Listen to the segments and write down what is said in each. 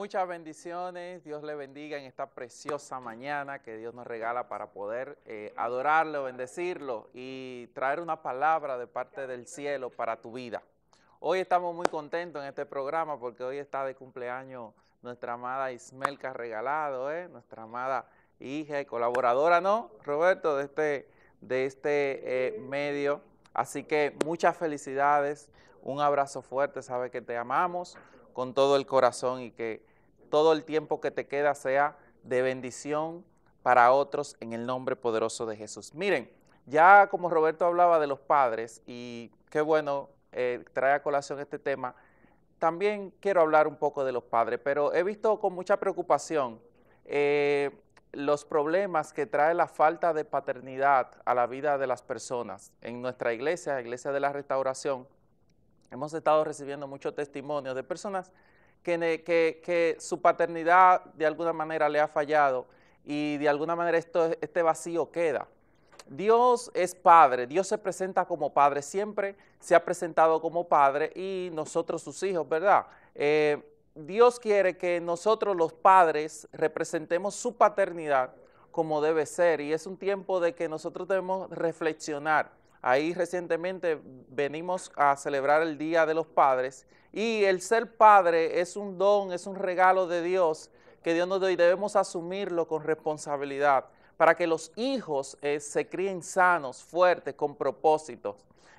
muchas bendiciones. Dios le bendiga en esta preciosa mañana que Dios nos regala para poder eh, adorarlo, bendecirlo y traer una palabra de parte del cielo para tu vida. Hoy estamos muy contentos en este programa porque hoy está de cumpleaños nuestra amada Ismelka Regalado, ¿eh? nuestra amada hija y colaboradora, ¿no, Roberto? De este, de este eh, medio. Así que muchas felicidades, un abrazo fuerte, sabe que te amamos con todo el corazón y que todo el tiempo que te queda sea de bendición para otros en el nombre poderoso de Jesús. Miren, ya como Roberto hablaba de los padres, y qué bueno eh, trae a colación este tema, también quiero hablar un poco de los padres, pero he visto con mucha preocupación eh, los problemas que trae la falta de paternidad a la vida de las personas. En nuestra iglesia, la Iglesia de la Restauración, hemos estado recibiendo muchos testimonios de personas que, su paternidad de alguna manera le ha fallado y de alguna manera esto, este vacío queda. Dios es padre, Dios se presenta como padre, siempre se ha presentado como padre y nosotros sus hijos, ¿verdad? Eh, Dios quiere que nosotros los padres representemos su paternidad como debe ser y es un tiempo de que nosotros debemos reflexionar Ahí recientemente venimos a celebrar el Día de los Padres y el ser padre es un don, es un regalo de Dios que Dios nos da y debemos asumirlo con responsabilidad para que los hijos eh, se críen sanos, fuertes, con propósitos.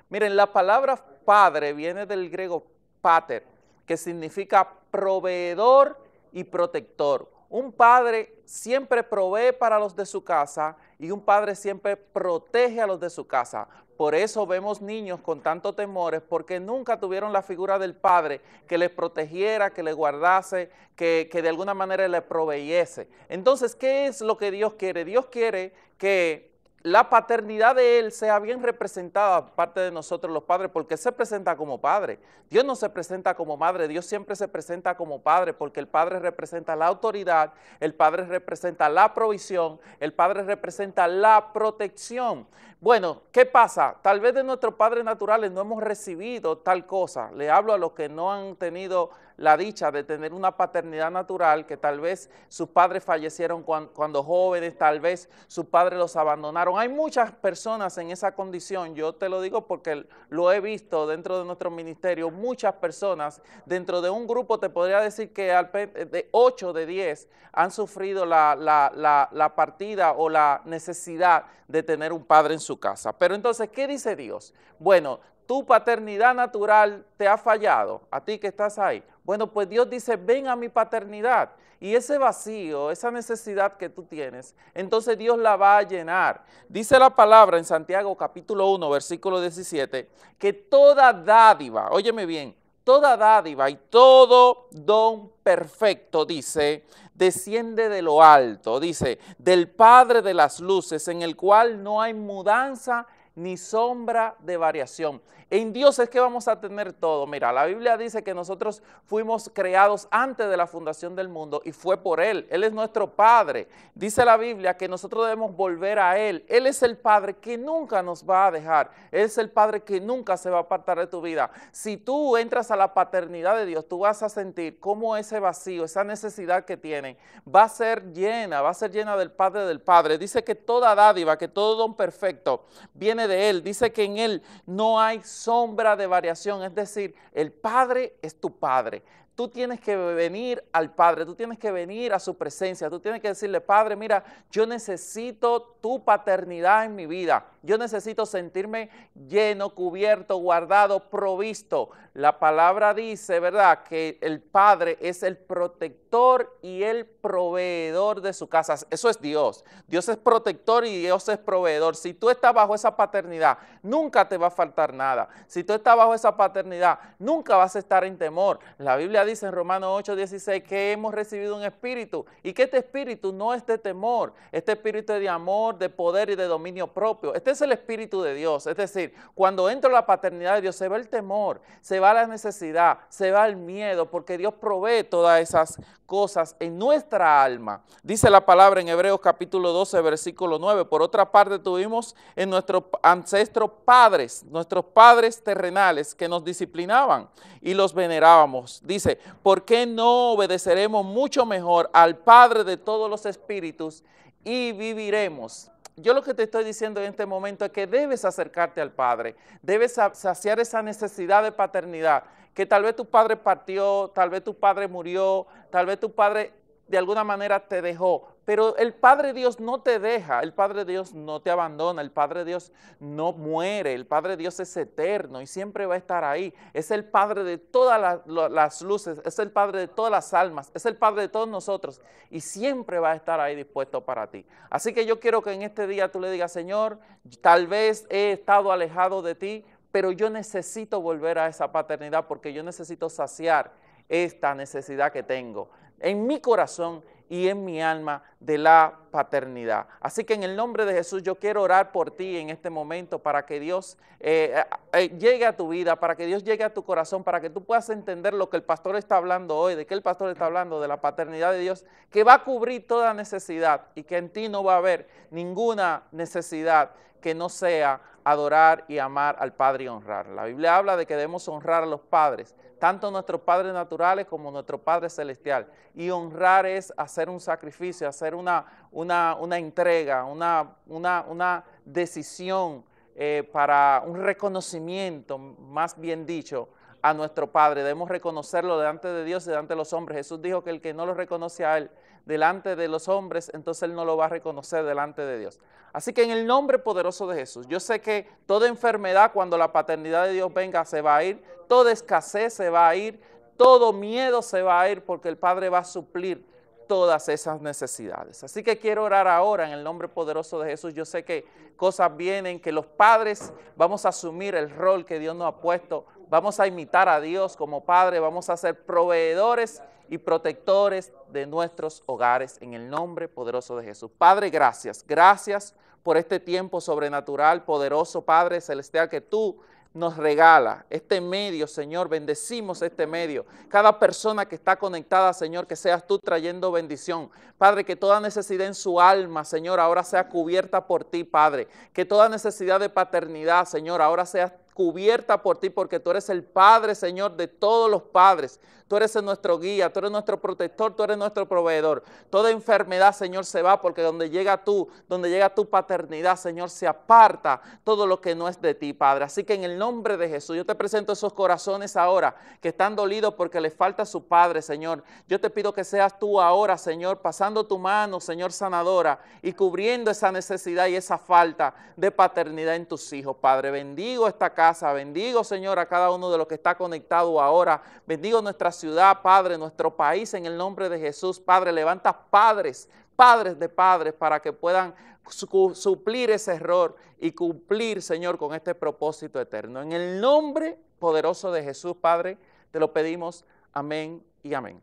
Miren, la palabra padre viene del griego pater, que significa proveedor y protector. Un padre siempre provee para los de su casa y un padre siempre protege a los de su casa. Por eso vemos niños con tantos temores, porque nunca tuvieron la figura del padre que les protegiera, que les guardase, que, de alguna manera les proveyese. Entonces, ¿qué es lo que Dios quiere? Dios quiere que la paternidad de Él sea bien representada parte de nosotros los padres, porque se presenta como padre. Dios no se presenta como madre, Dios siempre se presenta como padre, porque el padre representa la autoridad, el padre representa la provisión, el padre representa la protección. Bueno, ¿qué pasa? Tal vez de nuestros padres naturales no hemos recibido tal cosa. Le hablo a los que no han tenido la dicha de tener una paternidad natural, que tal vez sus padres fallecieron cuando jóvenes, tal vez sus padres los abandonaron hay muchas personas en esa condición, yo te lo digo porque lo he visto dentro de nuestro ministerio, muchas personas, dentro de un grupo te podría decir que de 8 de 10 han sufrido la partida o la necesidad de tener un padre en su casa. Pero entonces, ¿qué dice Dios? Bueno, tu paternidad natural te ha fallado, a ti que estás ahí. Bueno, pues Dios dice, ven a mi paternidad. Y ese vacío, esa necesidad que tú tienes, entonces Dios la va a llenar. Dice la palabra en Santiago capítulo 1, versículo 17, que toda dádiva, óyeme bien, toda dádiva y todo don perfecto, dice, desciende de lo alto, dice, del Padre de las luces, en el cual no hay mudanza ni sombra de variación. En Dios es que vamos a tener todo. Mira, la Biblia dice que nosotros fuimos creados antes de la fundación del mundo y fue por Él. Él es nuestro Padre. Dice la Biblia que nosotros debemos volver a Él. Él es el Padre que nunca nos va a dejar. Él es el Padre que nunca se va a apartar de tu vida. Si tú entras a la paternidad de Dios, tú vas a sentir cómo ese vacío, esa necesidad que tiene, va a ser llena, va a ser llena del Padre del Padre. Dice que toda dádiva, que todo don perfecto viene de Él. Dice que en Él no hay sombra de variación, es decir, el Padre es tu Padre. Tú tienes que venir al Padre, tú tienes que venir a su presencia, tú tienes que decirle, Padre, mira, yo necesito tu paternidad en mi vida. Yo necesito sentirme lleno, cubierto, guardado, provisto. La palabra dice, ¿verdad?, que el Padre es el protector y el proveedor de su casa. Eso es Dios. Dios es protector y Dios es proveedor. Si tú estás bajo esa paternidad, nunca te va a faltar nada. Si tú estás bajo esa paternidad, nunca vas a estar en temor. La Biblia dice en Romanos 8, 16 que hemos recibido un espíritu y que este espíritu no es de temor, este espíritu es de amor, de poder y de dominio propio. Este es el Espíritu de Dios. Es decir, cuando entra la paternidad de Dios, se va el temor, se va la necesidad, se va el miedo, porque Dios provee todas esas cosas en nuestra alma. Dice la palabra en Hebreos capítulo 12, versículo 9. Por otra parte, tuvimos en nuestros ancestros padres, nuestros padres terrenales que nos disciplinaban y los venerábamos. Dice, ¿por qué no obedeceremos mucho mejor al Padre de todos los espíritus y viviremos? yo lo que te estoy diciendo en este momento es que debes acercarte al Padre, debes saciar esa necesidad de paternidad, que tal vez tu padre partió, tal vez tu padre murió, tal vez tu padre de alguna manera te dejó, pero el Padre Dios no te deja, el Padre Dios no te abandona, el Padre Dios no muere, el Padre Dios es eterno y siempre va a estar ahí. Es el Padre de todas las, luces, es el Padre de todas las almas, es el Padre de todos nosotros y siempre va a estar ahí dispuesto para ti. Así que yo quiero que en este día tú le digas, Señor, tal vez he estado alejado de ti, pero yo necesito volver a esa paternidad porque yo necesito saciar esta necesidad que tengo en mi corazón y en mi alma de la paternidad. Así que en el nombre de Jesús yo quiero orar por ti en este momento para que Dios eh, eh, eh, llegue a tu vida, para que Dios llegue a tu corazón, para que tú puedas entender lo que el pastor está hablando hoy, de qué el pastor está hablando, de la paternidad de Dios, que va a cubrir toda necesidad y que en ti no va a haber ninguna necesidad que no sea adorar y amar al Padre y honrar. La Biblia habla de que debemos honrar a los padres, tanto nuestros padres naturales como nuestro Padre Celestial. Y honrar es hacer un sacrificio, hacer una, una, entrega, una, decisión eh, para un reconocimiento, más bien dicho, a nuestro Padre. Debemos reconocerlo delante de Dios y delante de los hombres. Jesús dijo que el que no lo reconoce a Él, delante de los hombres, entonces Él no lo va a reconocer delante de Dios. Así que en el nombre poderoso de Jesús, yo sé que toda enfermedad cuando la paternidad de Dios venga se va a ir, toda escasez se va a ir, todo miedo se va a ir porque el Padre va a suplir todas esas necesidades. Así que quiero orar ahora en el nombre poderoso de Jesús. Yo sé que cosas vienen, que los padres vamos a asumir el rol que Dios nos ha puesto, vamos a imitar a Dios como padre, vamos a ser proveedores y protectores de nuestros hogares en el nombre poderoso de Jesús. Padre, gracias, gracias por este tiempo sobrenatural, poderoso, Padre Celestial, que tú nos regala. Este medio, Señor, bendecimos este medio. Cada persona que está conectada, Señor, que seas tú trayendo bendición. Padre, que toda necesidad en su alma, Señor, ahora sea cubierta por ti, Padre. Que toda necesidad de paternidad, Señor, ahora sea cubierta por ti porque tú eres el Padre, Señor, de todos los padres. Tú eres nuestro guía, tú eres nuestro protector, tú eres nuestro proveedor. Toda enfermedad, Señor, se va porque donde llega tú, donde llega tu paternidad, Señor, se aparta todo lo que no es de ti, Padre. Así que en el nombre de Jesús, yo te presento esos corazones ahora que están dolidos porque les falta su Padre, Señor. Yo te pido que seas tú ahora, Señor, pasando tu mano, Señor, sanadora y cubriendo esa necesidad y esa falta de paternidad en tus hijos, Padre. Bendigo esta casa Bendigo, Señor, a cada uno de los que está conectado ahora. Bendigo nuestra ciudad, Padre, nuestro país, en el nombre de Jesús. Padre, levanta padres, padres de padres, para que puedan suplir ese error y cumplir, Señor, con este propósito eterno. En el nombre poderoso de Jesús, Padre, te lo pedimos. Amén y amén.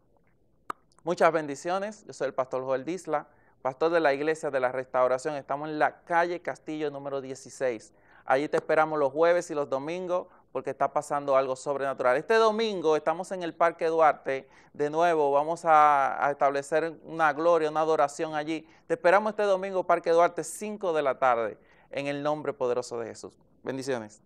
Muchas bendiciones. Yo soy el pastor Joel Disla, pastor de la Iglesia de la Restauración. Estamos en la calle Castillo número 16. Allí te esperamos los jueves y los domingos porque está pasando algo sobrenatural. Este domingo estamos en el Parque Duarte, de nuevo vamos a, establecer una gloria, una adoración allí. Te esperamos este domingo, Parque Duarte, 5 de la tarde, en el nombre poderoso de Jesús. Bendiciones.